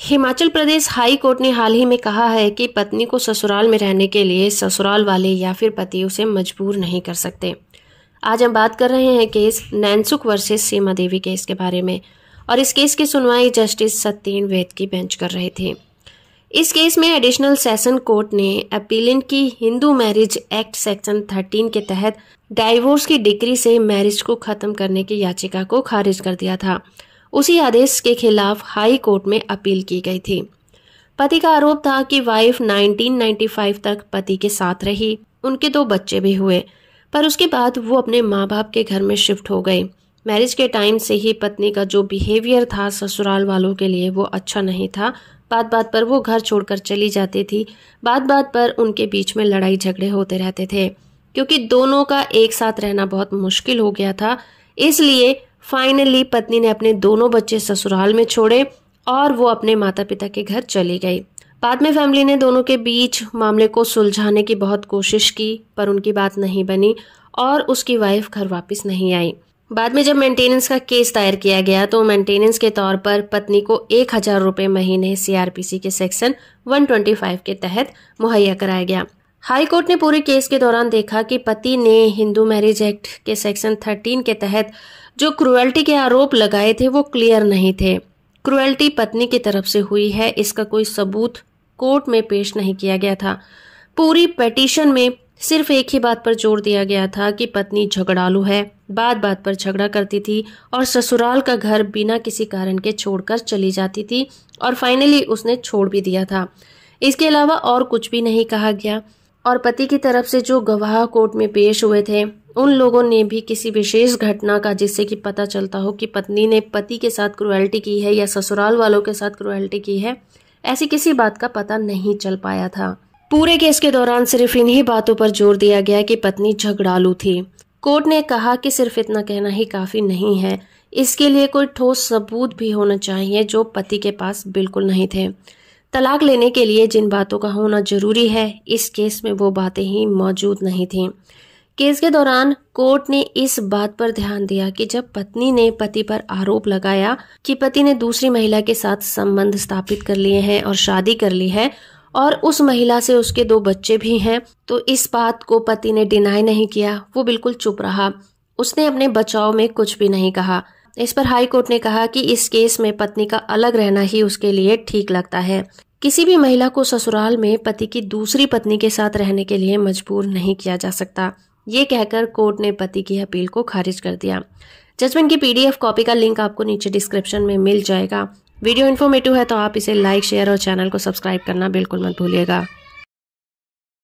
हिमाचल प्रदेश high court ने हाल ही में कहा है कि पत्नी को ससुराल में रहने के लिए ससुराल वाले या फिर पति उसे मजबूर नहीं कर सकते आज हम बात कर रहे हैं case Nainsukh versus Seema Devi case के बारे में और इस केस की सुनवाई जस्टिस सत्यन वेद की बेंच कर रहे थे इस केस में एडिशनल सेशन कोर्ट ने अपीलिन की हिंदू मैरिज एक्ट सेक्शन 13 के तहत डाइवोर्स की डिग्री से मैरिज को खत्म करने की याचिका को खारिज कर दिया था उसी आदेश के खिलाफ हाई कोर्ट में अपील की गई थी पति का आरोप था कि वाइफ 1995 तक पति के साथ रही उनके दो बच्चे भी हुए पर उसके बाद वो अपने माँ बाप के घर में शिफ्ट हो गए मैरिज के टाइम से ही पत्नी का जो बिहेवियर था ससुराल वालों के लिए वो अच्छा नहीं था बात बात पर वो घर छोड़कर चली जाती थी बात बात पर उनके बीच में लड़ाई झगड़े होते रहते थे क्योंकि दोनों का एक साथ रहना बहुत मुश्किल हो गया था इसलिए फाइनली पत्नी ने अपने दोनों बच्चे ससुराल में छोड़े और वो अपने माता पिता के घर चली गई बाद में फैमिली ने दोनों के बीच मामले को सुलझाने की बहुत कोशिश की पर उनकी बात नहीं बनी और उसकी वाइफ घर वापस नहीं आई बाद में जब मेंटेनेंस का केस दायर किया गया तो मेंटेनेंस के तौर पर पत्नी को एक हजार रुपये महीने सीआरपीसी के सेक्शन 125 के तहत मुहैया कराया गया हाई कोर्ट ने पूरे केस के दौरान देखा कि पति ने हिंदू मैरिज एक्ट के सेक्शन 13 के तहत जो क्रुएल्टी के आरोप लगाए थे वो क्लियर नहीं थे क्रुएल्टी पत्नी की तरफ से हुई है इसका कोई सबूत कोर्ट में पेश नहीं किया गया था पूरी पटिशन में सिर्फ एक ही बात पर जोर दिया गया था कि पत्नी झगड़ालू है बात बात पर झगड़ा करती थी और ससुराल का घर बिना किसी कारण के छोड़कर चली जाती थी और फाइनली उसने छोड़ भी दिया था इसके अलावा और कुछ भी नहीं कहा गया और पति की तरफ से जो गवाह कोर्ट में पेश हुए थे उन लोगों ने भी किसी विशेष घटना का जिससे कि पता चलता हो कि पत्नी ने पति के साथ क्रुएल्टी की है या ससुराल वालों के साथ क्रुएल्टी की है ऐसी किसी बात का पता नहीं चल पाया था पूरे केस के दौरान सिर्फ इन्हीं बातों पर जोर दिया गया कि पत्नी झगड़ालू थी कोर्ट ने कहा कि सिर्फ इतना कहना ही काफ़ी नहीं है इसके लिए कोई ठोस सबूत भी होना चाहिए जो पति के पास बिल्कुल नहीं थे तलाक लेने के लिए जिन बातों का होना जरूरी है इस केस में वो बातें ही मौजूद नहीं थीं केस के दौरान कोर्ट ने इस बात पर ध्यान दिया कि जब पत्नी ने पति पर आरोप लगाया कि पति ने दूसरी महिला के साथ संबंध स्थापित कर लिए हैं और शादी कर ली है और उस महिला से उसके दो बच्चे भी हैं तो इस बात को पति ने डिनाई नहीं किया वो बिल्कुल चुप रहा उसने अपने बचाव में कुछ भी नहीं कहा इस पर हाई कोर्ट ने कहा कि इस केस में पत्नी का अलग रहना ही उसके लिए ठीक लगता है किसी भी महिला को ससुराल में पति की दूसरी पत्नी के साथ रहने के लिए मजबूर नहीं किया जा सकता ये कहकर कोर्ट ने पति की अपील को खारिज कर दिया जजमेंट की पीडीएफ कॉपी का लिंक आपको नीचे डिस्क्रिप्शन में मिल जाएगा वीडियो इन्फॉर्मेटिव है तो आप इसे लाइक शेयर और चैनल को सब्सक्राइब करना बिल्कुल मत भूलिएगा